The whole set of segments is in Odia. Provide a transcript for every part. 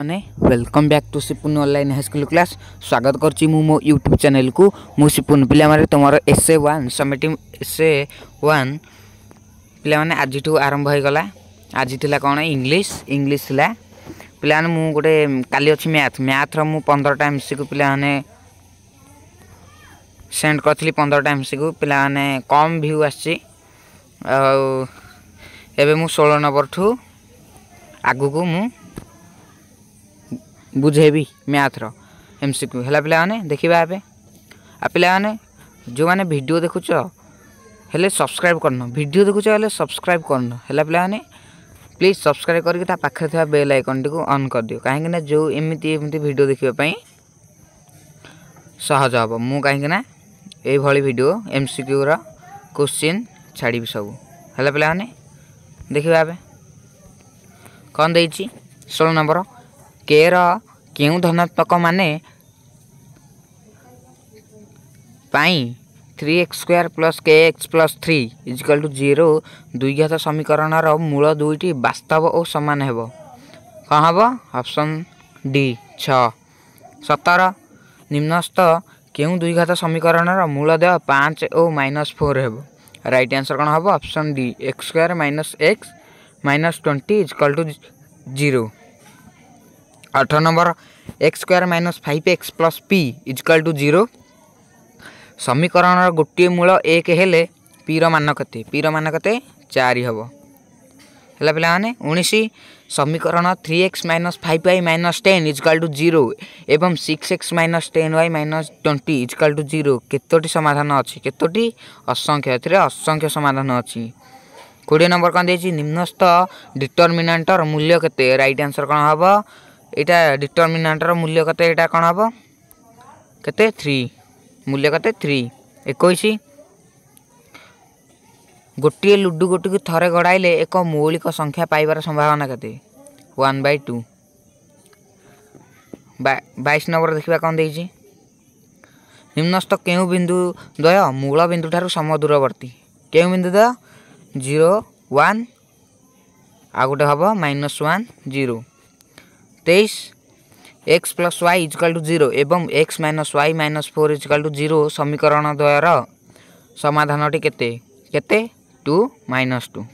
ମାନେ welcome back to Sipun online high school class ସ୍ୱାଗତ କରୁଛି ମୁଁ ମୋ ୟୁଟ୍ୟୁବ୍ ଚ୍ୟାନେଲକୁ ମୁଁ ସିପୁନ୍ ପିଲାମାନେ ତୁମର ଏସ୍ ଏ ୱାନ୍ ସମିଟିଂ ଏସ୍ ଏ ୱାନ୍ ପିଲାମାନେ ଆଜିଠୁ ଆରମ୍ଭ ହୋଇଗଲା ଆଜି ଥିଲା କ'ଣ ଇଂଲିଶ ଇଂଲିଶ ଥିଲା ପିଲାମାନେ ମୁଁ ଗୋଟେ କାଲି ଅଛି ମ୍ୟାଥ୍ ମ୍ୟାଥ୍ର ମୁଁ ପନ୍ଦରଟା ଏମ୍ ସି କୁ ପିଲାମାନେ ସେଣ୍ଡ କରିଥିଲି ପନ୍ଦରଟା ଏମ୍ ସି କୁ ପିଲାମାନେ କମ୍ ଭ୍ୟୁ ଆସିଛି ଆଉ ଏବେ ମୁଁ ଷୋହଳ ନମ୍ବରଠୁ ଆଗକୁ ମୁଁ बुझेबी मैथ्र एम सी क्यू है पे देखा एवं आ पाने जो मैंने भिड देखु हेले सब्सक्राइब करन भिड देखु हेले सब्सक्राइब करन है पे प्लीज सब्सक्राइब करके पाखे थोड़ा बेल आइकन टी अन कर दि कहीं जो एमती एमती भिड देखापी सहज हम मु कहीं भिड एम सी क्यू रोश्चिन् छाड़ी सब है पाने देखा एवं कौन दे नंबर के र केही धनात्मक मे पनि three X square plus K X plus three equal to दुई दुईघात समीकरण मूल दुईटी वास्तव औ समान हो अप्सन डि छ सतर निम्नस्त केही दुईघात समीकरण र मूल पाँच औ मनस फोर हे र आन्सर कम हे option D X square minus X minus twenty equal to zero ଅଠର number X square minus five X plus P equal to zero ସମୀକରଣର ଗୋଟିଏ ମୂଳ ଏକ ହେଲେ ପିର ମାନ କେତେ ପିର ମାନ କେତେ ଚାରି ହେବ ହେଲା ପିଲାମାନେ ଉଣେଇଶ ସମୀକରଣ three X minus five Y minus ten equal to zero ଏବଂ six X minus ten Y minus twenty equal to zero କେତୋଟି ସମାଧାନ ଅଛି କେତୋଟି ଅସଂଖ୍ୟ ଏଥିରେ ଅସଂଖ୍ୟ ସମାଧାନ ଅଛି କୋଡ଼ିଏ ନମ୍ବର କ'ଣ ଦେଇଛି ନିମ୍ନସ୍ଥ ଡିଟର୍ମିନାଣ୍ଟର ମୂଲ୍ୟ କେତେ ରାଇଟ୍ ଆନ୍ସର୍ କ'ଣ ହେବ ଏଇଟା ଡିଟରମିନାଣ୍ଟର ମୂଲ୍ୟ କେତେ ଏଇଟା କ'ଣ ହେବ କେତେ ଥ୍ରୀ ମୂଲ୍ୟ କେତେ ଥ୍ରୀ ଏକୋଇଶ ଗୋଟିଏ ଲୁଡ଼ୁ ଗୋଟିକୁ ଥରେ ଗଡ଼ାଇଲେ ଏକ ମୌଳିକ ସଂଖ୍ୟା ପାଇବାର ସମ୍ଭାବନା କେତେ ୱାନ୍ ବାଇ ଟୁ ବାଇଶ ନମ୍ବର ଦେଖିବା କ'ଣ ଦେଇଛି ନିମ୍ନସ୍ଥ କେଉଁ ବିନ୍ଦୁ ଦ୍ୱୟ ମୂଳ ବିନ୍ଦୁଠାରୁ ସମ ଦୂରବର୍ତ୍ତୀ କେଉଁ ବିନ୍ଦୁ ଦ୍ୱୟ ଜିରୋ ୱାନ୍ ଆଉ ଗୋଟେ ହେବ ମାଇନସ୍ ୱାନ୍ ଜିରୋ तेईस X plus Y equal to zero X minus Y minus four equal to zero समीकरण द्वयर समाधानटी के टू माइनस टू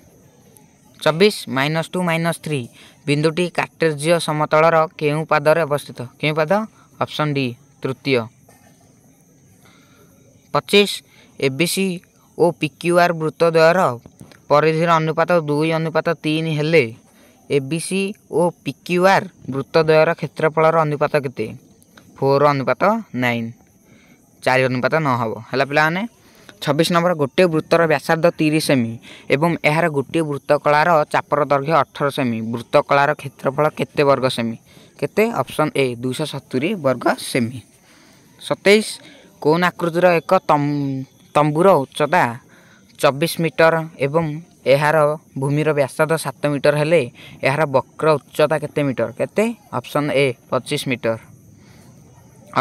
चबिश माइनस टू माइनस थ्री बिंदुटी काटेजी समतल केदर अवस्थित केद अपसन डी तृतीय पचिश ए बी सी ओ पिक्यू आर वृत्तद्वयर परिधि अनुपात दुई अनुपात तीन हेल्ले ए बी सी ଓ ପି କ୍ୟୁ ଆର୍ ବୃତ୍ତଦ୍ୱୟର କ୍ଷେତ୍ରଫଳର ଅନୁପାତ କେତେ ଫୋର୍ ଅନୁପାତ ନାଇନ୍ ଚାରି ଅନୁପାତ ନ ହେବ ହେଲା ପିଲାମାନେ ଛବିଶ ନମ୍ବର ଗୋଟିଏ ବୃତ୍ତର ବ୍ୟାସାର୍ଦ୍ଧ ତିରିଶ ସେମି ଏବଂ ଏହାର ଗୋଟିଏ ବୃତ୍ତକଳାର ଚାପର ଦୈର୍ଘ୍ୟ ଅଠର ସେମି ବୃତ୍ତକଳାର କ୍ଷେତ୍ରଫଳ କେତେ ବର୍ଗ ସେମି କେତେ ଅପସନ୍ ଏ ଦୁଇଶହ ସତୁରି ବର୍ଗ ସେମି ସତେଇଶ କୋନ୍ ଆକୃତିର ଏକ ତମ୍ବୁର ଉଚ୍ଚତା ଚବିଶ ମିଟର ଏବଂ ଏହାର ଭୂମିର ବ୍ୟାସାର୍ଦ୍ଧ ସାତ ମିଟର ହେଲେ ଏହାର ବକ୍ର ଉଚ୍ଚତା କେତେ ମିଟର କେତେ ଅପସନ୍ ଏ ପଚିଶ ମିଟର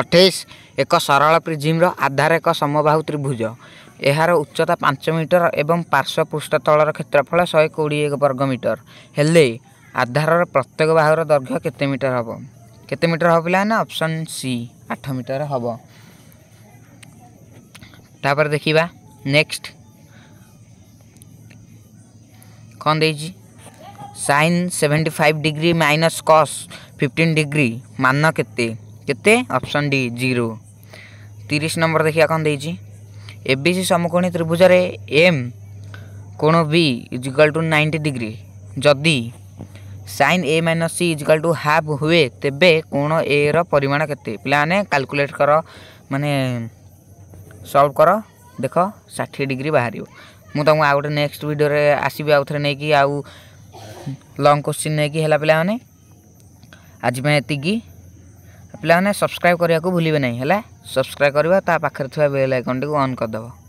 ଅଠେଇଶ ଏକ ସରଳ ପ୍ରିଜିମ୍ର ଆଧାର ଏକ ସମବାହୁ ତ୍ରିଭୁଜ ଏହାର ଉଚ୍ଚତା ପାଞ୍ଚ ମିଟର ଏବଂ ପାର୍ଶ୍ୱ ପୃଷ୍ଠ ତଳର କ୍ଷେତ୍ରଫଳ ଶହେ କୋଡ଼ିଏ ବର୍ଗ ମିଟର ହେଲେ ଆଧାରର ପ୍ରତ୍ୟେକ ବାହୁର ଦୈର୍ଘ୍ୟ କେତେ ମିଟର ହେବ କେତେ ମିଟର ହେବ ପିଲା ନା ଅପସନ୍ ସି ଆଠ ମିଟର ହେବ ତାପରେ ଦେଖିବା ନେକ୍ସଟ୍ कौन दे sine seventy five degree minus cos fifteen degree मान के डी जीरो तीस नंबर देखिए कौन दे ए समकोणी त्रिभुज एम कोण B equal to ninety degree जदि sine A minus C equal to half हुए तेब कोण ए रिमाण के पाने कालकुलेट कर माने सल्व कर देख षाठी डिग्री बाहर ମୁଁ ତୁମକୁ ଆଉ ଗୋଟେ ନେକ୍ସଟ ଭିଡ଼ିଓରେ ଆସିବି ଆଉ ଥରେ ନେଇକି ଆଉ ଲଙ୍ଗ କୋଶ୍ଚିନ୍ ନେଇକି ହେଲା ପିଲାମାନେ ଆଜି ପାଇଁ ଏତିକି ପିଲାମାନେ ସବସ୍କ୍ରାଇବ୍ କରିବାକୁ ଭୁଲିବେ ନାହିଁ ହେଲା ସବସ୍କ୍ରାଇବ୍ କରିବା ତା ପାଖରେ ଥିବା ବେଲ୍ ଆଇକନ୍ଟିକୁ ଅନ୍ କରିଦେବ